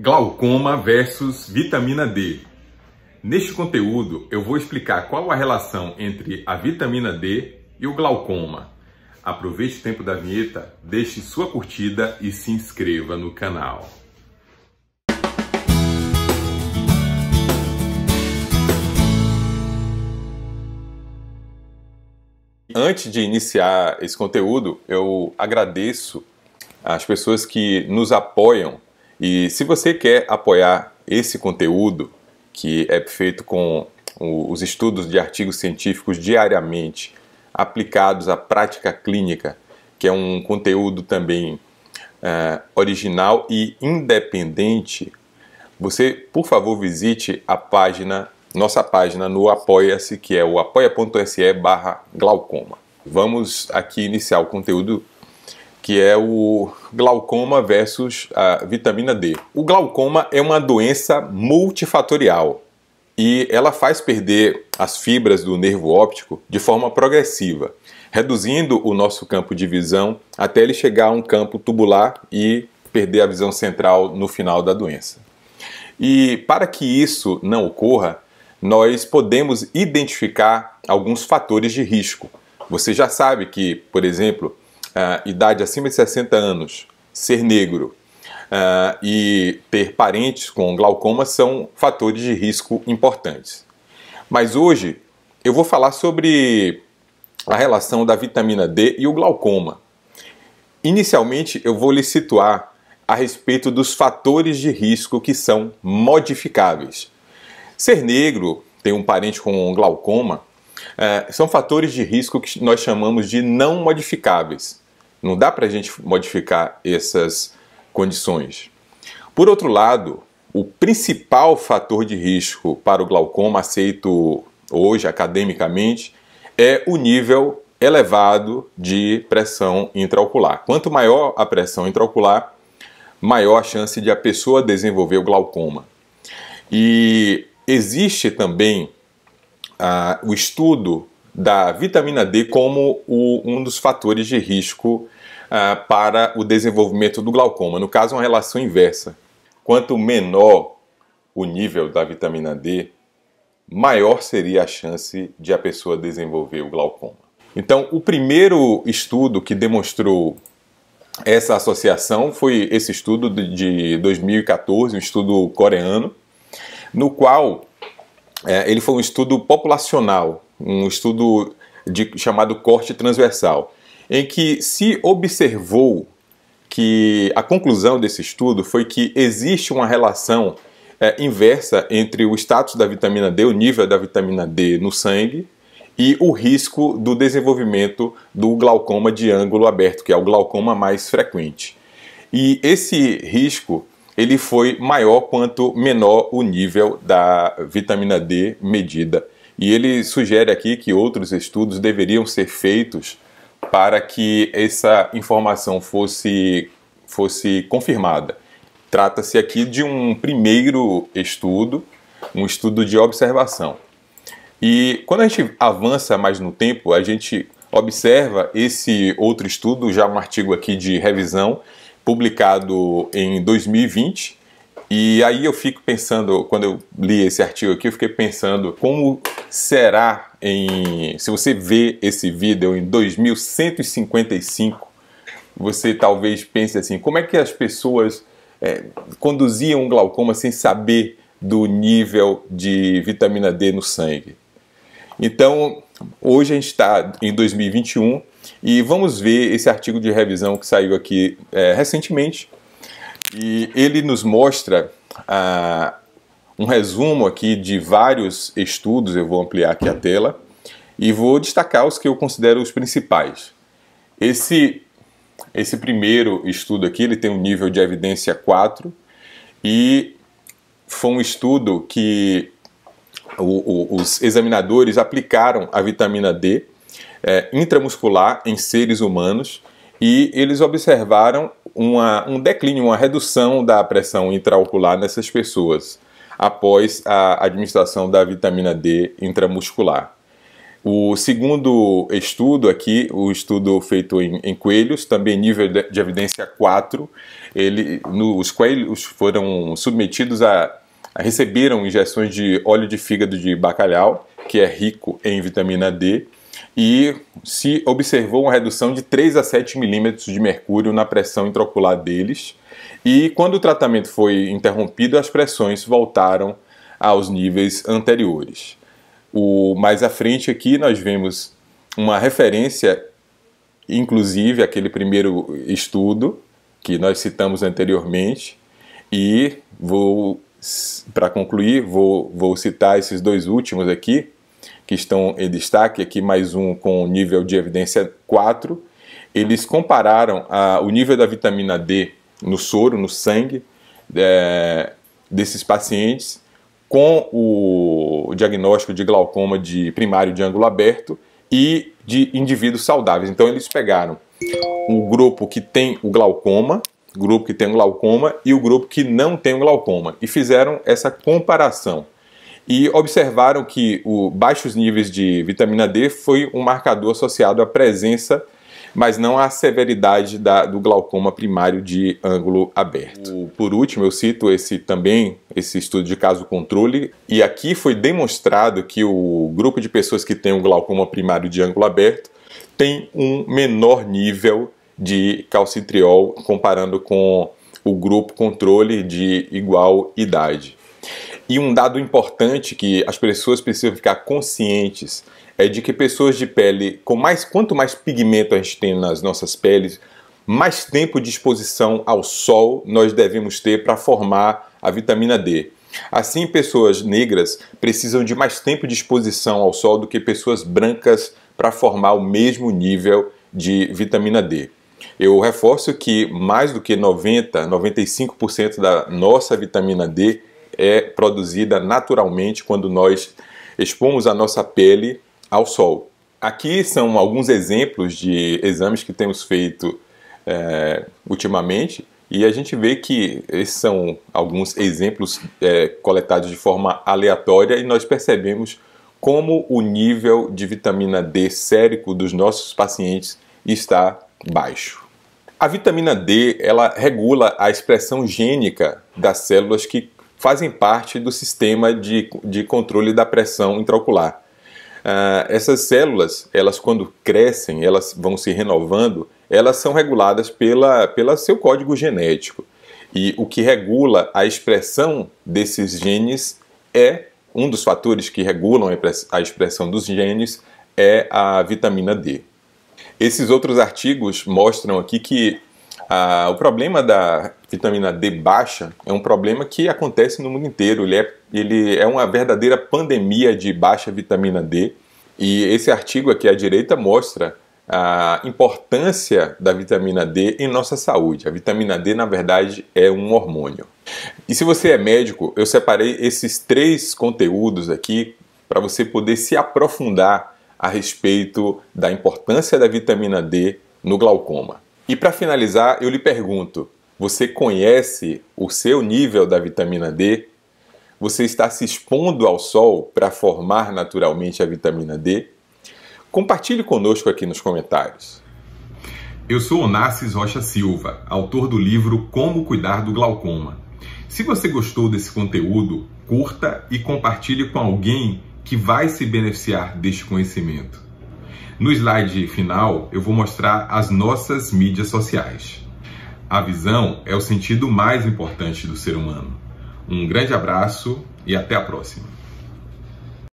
Glaucoma versus vitamina D. Neste conteúdo, eu vou explicar qual a relação entre a vitamina D e o glaucoma. Aproveite o tempo da vinheta, deixe sua curtida e se inscreva no canal. Antes de iniciar esse conteúdo, eu agradeço às pessoas que nos apoiam e se você quer apoiar esse conteúdo, que é feito com os estudos de artigos científicos diariamente, aplicados à prática clínica, que é um conteúdo também uh, original e independente, você, por favor, visite a página, nossa página no Apoia-se, que é o apoia.se barra glaucoma. Vamos aqui iniciar o conteúdo que é o glaucoma versus a vitamina D. O glaucoma é uma doença multifatorial e ela faz perder as fibras do nervo óptico de forma progressiva, reduzindo o nosso campo de visão até ele chegar a um campo tubular e perder a visão central no final da doença. E para que isso não ocorra, nós podemos identificar alguns fatores de risco. Você já sabe que, por exemplo, uh, idade acima de 60 anos, ser negro uh, e ter parentes com glaucoma são fatores de risco importantes. Mas hoje eu vou falar sobre a relação da vitamina D e o glaucoma. Inicialmente eu vou lhe situar a respeito dos fatores de risco que são modificáveis. Ser negro, ter um parente com glaucoma, ah, são fatores de risco que nós chamamos de não modificáveis. Não dá para a gente modificar essas condições. Por outro lado, o principal fator de risco para o glaucoma aceito hoje academicamente é o nível elevado de pressão intraocular. Quanto maior a pressão intraocular, maior a chance de a pessoa desenvolver o glaucoma. E existe também ah, o estudo da vitamina D como o, um dos fatores de risco ah, para o desenvolvimento do glaucoma. No caso, uma relação inversa. Quanto menor o nível da vitamina D, maior seria a chance de a pessoa desenvolver o glaucoma. Então, o primeiro estudo que demonstrou essa associação foi esse estudo de 2014, um estudo coreano, no qual é, ele foi um estudo populacional, um estudo de, chamado corte transversal, em que se observou que a conclusão desse estudo foi que existe uma relação é, inversa entre o status da vitamina D, o nível da vitamina D no sangue e o risco do desenvolvimento do glaucoma de ângulo aberto, que é o glaucoma mais frequente. E esse risco ele foi maior quanto menor o nível da vitamina D medida. E ele sugere aqui que outros estudos deveriam ser feitos para que essa informação fosse, fosse confirmada. Trata-se aqui de um primeiro estudo, um estudo de observação. E quando a gente avança mais no tempo, a gente observa esse outro estudo, já um artigo aqui de revisão, publicado em 2020. E aí eu fico pensando, quando eu li esse artigo aqui, eu fiquei pensando como será em. Se você vê esse vídeo em 2155, você talvez pense assim: como é que as pessoas é, conduziam glaucoma sem saber do nível de vitamina D no sangue? Então, hoje a gente está em 2021 e vamos ver esse artigo de revisão que saiu aqui é, recentemente. E ele nos mostra ah, um resumo aqui de vários estudos, eu vou ampliar aqui a tela, e vou destacar os que eu considero os principais. Esse, esse primeiro estudo aqui, ele tem um nível de evidência 4, e foi um estudo que o, o, os examinadores aplicaram a vitamina D é, intramuscular em seres humanos e eles observaram uma, um declínio, uma redução da pressão intraocular nessas pessoas após a administração da vitamina D intramuscular. O segundo estudo aqui, o estudo feito em, em coelhos, também nível de, de evidência 4, ele, no, os coelhos foram submetidos a receberam injeções de óleo de fígado de bacalhau, que é rico em vitamina D, e se observou uma redução de 3 a 7 milímetros de mercúrio na pressão intraocular deles. E quando o tratamento foi interrompido, as pressões voltaram aos níveis anteriores. O mais à frente aqui nós vemos uma referência, inclusive aquele primeiro estudo que nós citamos anteriormente, e vou para concluir, vou, vou citar esses dois últimos aqui, que estão em destaque, aqui mais um com nível de evidência 4. Eles compararam a, o nível da vitamina D no soro, no sangue é, desses pacientes com o diagnóstico de glaucoma de primário de ângulo aberto e de indivíduos saudáveis. Então eles pegaram o grupo que tem o glaucoma, grupo que tem glaucoma e o grupo que não tem glaucoma, e fizeram essa comparação. E observaram que o baixos níveis de vitamina D foi um marcador associado à presença mas não à severidade da, do glaucoma primário de ângulo aberto. O, por último, eu cito esse também, esse estudo de caso controle, e aqui foi demonstrado que o grupo de pessoas que tem o glaucoma primário de ângulo aberto tem um menor nível de calcitriol comparando com o grupo controle de igual idade. E um dado importante que as pessoas precisam ficar conscientes é de que pessoas de pele com mais quanto mais pigmento a gente tem nas nossas peles, mais tempo de exposição ao sol nós devemos ter para formar a vitamina D. Assim, pessoas negras precisam de mais tempo de exposição ao sol do que pessoas brancas para formar o mesmo nível de vitamina D. Eu reforço que mais do que 90, 95% da nossa vitamina D é produzida naturalmente quando nós expomos a nossa pele ao sol. Aqui são alguns exemplos de exames que temos feito é, ultimamente e a gente vê que esses são alguns exemplos é, coletados de forma aleatória e nós percebemos como o nível de vitamina D sérico dos nossos pacientes está baixo. A vitamina D ela regula a expressão gênica das células que fazem parte do sistema de, de controle da pressão intraocular. Uh, essas células, elas quando crescem, elas vão se renovando, elas são reguladas pela, pela seu código genético. E o que regula a expressão desses genes é um dos fatores que regulam a expressão dos genes é a vitamina D. Esses outros artigos mostram aqui que ah, o problema da vitamina D baixa é um problema que acontece no mundo inteiro. Ele é, ele é uma verdadeira pandemia de baixa vitamina D. E esse artigo aqui à direita mostra a importância da vitamina D em nossa saúde. A vitamina D, na verdade, é um hormônio. E se você é médico, eu separei esses três conteúdos aqui para você poder se aprofundar a respeito da importância da vitamina D no glaucoma. E para finalizar, eu lhe pergunto: você conhece o seu nível da vitamina D? Você está se expondo ao sol para formar naturalmente a vitamina D? Compartilhe conosco aqui nos comentários. Eu sou Onassis Rocha Silva, autor do livro Como Cuidar do Glaucoma. Se você gostou desse conteúdo, curta e compartilhe com alguém que vai se beneficiar deste conhecimento. No slide final, eu vou mostrar as nossas mídias sociais. A visão é o sentido mais importante do ser humano. Um grande abraço e até a próxima!